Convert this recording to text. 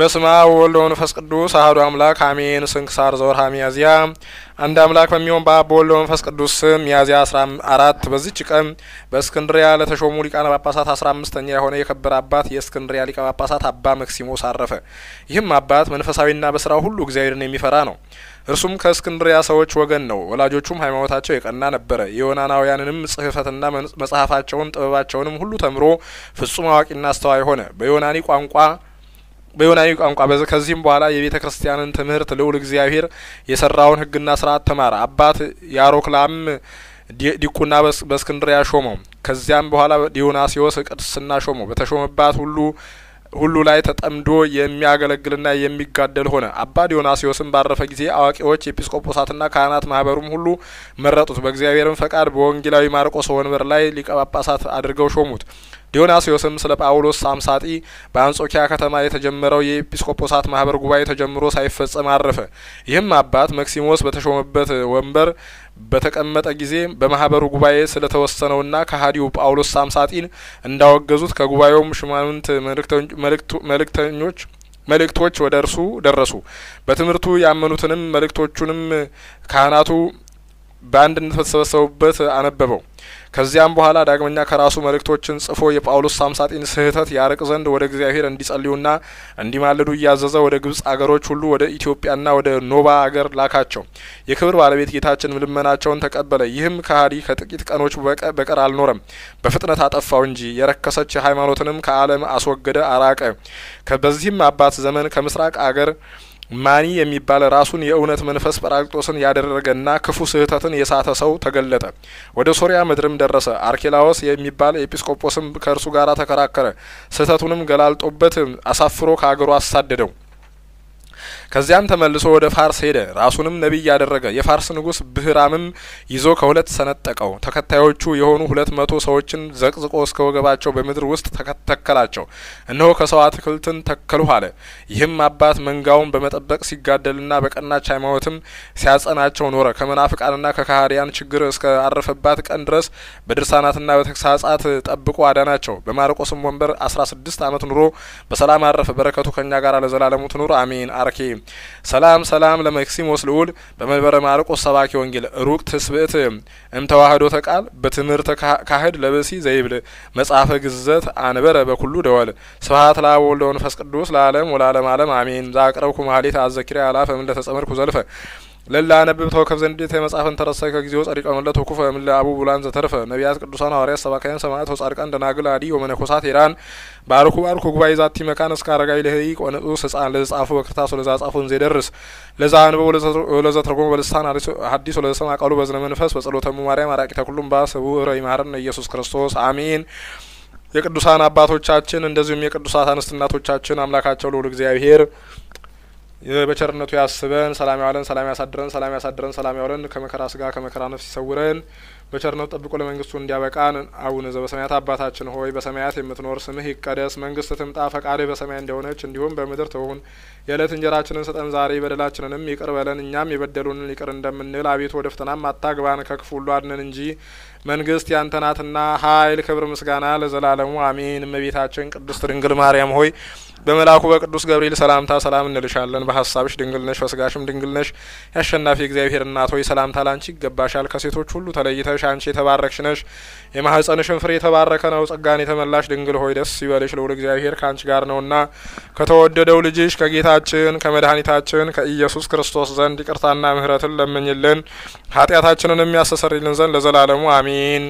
በስመ አብ ወወልድ ወመንፈስ ቅዱስ አሐዱ አምላክ አሜን። ስንክሳር ዘወርኀ ሚያዝያ። አንድ አምላክ በሚሆን በአብ ወወልድ ወመንፈስ ቅዱስ ስም ሚያዝያ አስራ አራት በዚች ቀን በእስክንድሪያ ለተሾሙ ሊቃነ ጳጳሳት አስራ አምስተኛ የሆነ የከበረ አባት የእስክንድሪያ ሊቀ ጳጳሳት አባ መክሲሞስ አረፈ። ይህም አባት መንፈሳዊና በስራው ሁሉ እግዚአብሔርን የሚፈራ ነው። እርሱም ከእስክንድሪያ ሰዎች ወገን ነው። ወላጆቹም ሃይማኖታቸው የቀና ነበረ። የዮናናውያንንም ጽህፈትና መጽሐፋቸውን ጥበባቸውንም ሁሉ ተምሮ ፍጹም አዋቂና አስተዋይ ሆነ። በዮናኒ ቋንቋ በዮናዊ ቋንቋ ከዚህም በኋላ የቤተ ክርስቲያንን ትምህርት ልዑል እግዚአብሔር የሰራውን ሕግና ስርዓት ተማረ። አባት የአሮክላም ዲቁና በእስክንድሪያ ሾመው። ከዚያም በኋላ ዲዮናሲዎስ ቅድስና ሾመው። በተሾመባት ሁሉ ሁሉ ላይ ተጠምዶ የሚያገለግልና የሚጋደል ሆነ። አባ ዲዮናስዮስም ባረፈ ጊዜ አዋቂዎች፣ ኤጲስቆጶሳትና ካህናት ማህበሩም ሁሉ መረጡት። በእግዚአብሔርም ፈቃድ በወንጌላዊ ማርቆስ ወንበር ላይ ሊቀጳጳሳት አድርገው ሾሙት። ዲዮናስዮስም ስለ ጳውሎስ ሳምሳጢ በአንጾኪያ ከተማ የተጀመረው የኤጲስቆጶሳት ማህበር ጉባኤ ተጀምሮ ሳይፈጸም አረፈ። ይህም አባት መክሲሞስ በተሾመበት ወንበር በተቀመጠ ጊዜ በማህበሩ ጉባኤ ስለተወሰነውና ከሀዲው ጳውሎስ ሳምሳጢን እንዳወገዙት ከጉባኤውም ሽማምንት መልእክተኞች መልእክቶች ወደ እርሱ ደረሱ። በትምህርቱ ያመኑትንም መልእክቶቹንም ካህናቱ በአንድነት በተሰበሰቡበት አነበበው። ከዚያም በኋላ ዳግመኛ ከራሱ መልእክቶችን ጽፎ የጳውሎስ ሳምሳጢን ስህተት ያርቅ ዘንድ ወደ እግዚአብሔር እንዲጸልዩና እንዲማልዱ እያዘዘ ወደ ግብጽ አገሮች ሁሉ ወደ ኢትዮጵያና ወደ ኖባ አገር ላካቸው። የክብር ባለቤት ጌታችን ልመናቸውን ተቀበለ። ይህም ከሀዲ ከጥቂት ቀኖች በቀር አልኖረም፣ በፍጥነት አጠፋው እንጂ የረከሰች ሃይማኖትንም ከዓለም አስወገደ አራቀ። በዚህም አባት ዘመን ከምስራቅ አገር ማኒ የሚባል ራሱን የእውነት መንፈስ ጰራቅሊጦስን ያደረገና ክፉ ስህተትን የሳተ ሰው ተገለጠ። ወደ ሶሪያ ምድርም ደረሰ። አርኬላዎስ የሚባል ኤጲስቆጶስም ከእርሱ ጋር ተከራከረ። ስህተቱንም ገላልጦበት አሳፍሮ ከአገሩ አሳደደው። ከዚያም ተመልሶ ወደ ፋርስ ሄደ። ራሱንም ነቢይ ያደረገ የፋርስ ንጉስ ብህራምም ይዞ ከሁለት ሰነጠቀው። ተከታዮቹ የሆኑ ሁለት መቶ ሰዎችን ዘቅዝቆ እስከ ወገባቸው በምድር ውስጥ ተከላቸው። እነሆ ከሰው አትክልትን ተከልሁ አለ። ይህም አባት መንጋውን በመጠበቅ ሲጋደልና በቀናች ሃይማኖትም ሲያጸናቸው ኖረ። ከመናፍቃንና ከካህዲያን ችግር እስከ አረፈባት ቀን ድረስ በድርሳናትና በተግሳጻት ጠብቆ አዳናቸው። በማርቆስም ወንበር አስራ ስድስት አመት ኑሮ በሰላም አረፈ። በረከቱ ከኛ ጋር ለዘላለሙ ትኑር አሜን። አረኪ ሰባኪ ሰላም ሰላም ለመክሲሞስ ልዑል በመንበረ ማርቆስ ሰባኪ ወንጌል ሩቅ ትስብእት እምተዋህዶ ተቃል በትምህርት ካህድ ለብሲ ዘይብል መጽሐፈ ግዘት አንበረ በኩሉ ደወል ስብሀት ለአብ ወወልድ ወመንፈስ ቅዱስ ለዓለም ወለዓለመ ዓለም አሜን ዛቅረብኩ ማህሌት አዘኪሪ አላፈ እምለተጸመድኩ ዘልፈ ለላ ነብብ ተወከፍ ዘንድ የመጽሐፍን ተረሳ ከጊዜው ጸሪቀ መለት ኩፈ ምለ አቡ ቡላን ዘተርፈ ነቢያት ቅዱሳን ሐዋርያት ሰባካያን ሰማያት ወጻድቃን ደናግል አዲ ወመነኮሳት ኢራን ባርኩ ባርኩ ጉባኤ ዛቲ መካን እስከ አረጋዊ ለህይቅ ወንዑስ ህጻን ለዘጻፉ በክርታስ ወለዛ ጻፉን ዘይደርስ ለዛ አንብብ ወለዘ ተርጎም በልሳን ሐዲስ ወለዘሰም ቃሉ በዝነ መንፈስ በጸሎተሙ ማርያም አራቂ ተኩሉም ባሰቡ ረይማረን ኢየሱስ ክርስቶስ አሜን። የቅዱሳን አባቶቻችን እንደዚሁም የቅዱሳት አንስት እናቶቻችን አምላካቸው ልዑል እግዚአብሔር በቸርነቱ ያስበን፣ ሰላም ያዋለን፣ ሰላም ያሳድረን፣ ሰላም ያሳድረን፣ ሰላም ያዋለን፣ ከመከራ ስጋ ከመከራ ነፍስ ይሰውረን። በቸርነት ጠብቆ ለመንግስቱ እንዲያበቃን። አቡነ ዘበሰማያት አባታችን ሆይ በሰማያት የምትኖር ስምህ ይቀደስ፣ መንግስት ትምጣ፣ ፈቃድህ በሰማይ እንደሆነች እንዲሁም በምድር ትሁን። የዕለት እንጀራችንን ስጠን ዛሬ፣ በደላችንንም ይቅር በለን እኛም የበደሉንን ይቅር እንደምንል። አቤት ወደ ፈተናም አታግባን፣ ከክፉ ሁሉ አድነን እንጂ መንግስት ያንተናትና ሀይል ኃይል፣ ክብር፣ ምስጋና ለዘላለሙ አሜን። እመቤታችን ቅድስት ድንግል ማርያም ሆይ በመልአኩ በቅዱስ ገብርኤል ሰላምታ ሰላም እንልሻለን። በሀሳብሽ ድንግል ነሽ፣ በስጋሽም ድንግል ነሽ። የአሸናፊ እግዚአብሔር እናት ሆይ ሰላምታ ላንቺ ይገባሻል። ከሴቶች ሁሉ ተለይተሽ ነሽ፣ አንቺ የተባረክሽ ነሽ፣ የማህፀንሽን ፍሬ የተባረከ ነው። ጸጋን የተመላሽ ድንግል ሆይ ደስ ይበልሽ፣ ልዑል እግዚአብሔር ከአንቺ ጋር ነውና ከተወደደው ልጅሽ ከጌታችን ከመድኃኒታችን ከኢየሱስ ክርስቶስ ዘንድ ይቅርታና ምህረትን ለምኝልን ኃጢአታችንን የሚያስተሰርይልን ዘንድ ለዘላለሙ አሚን።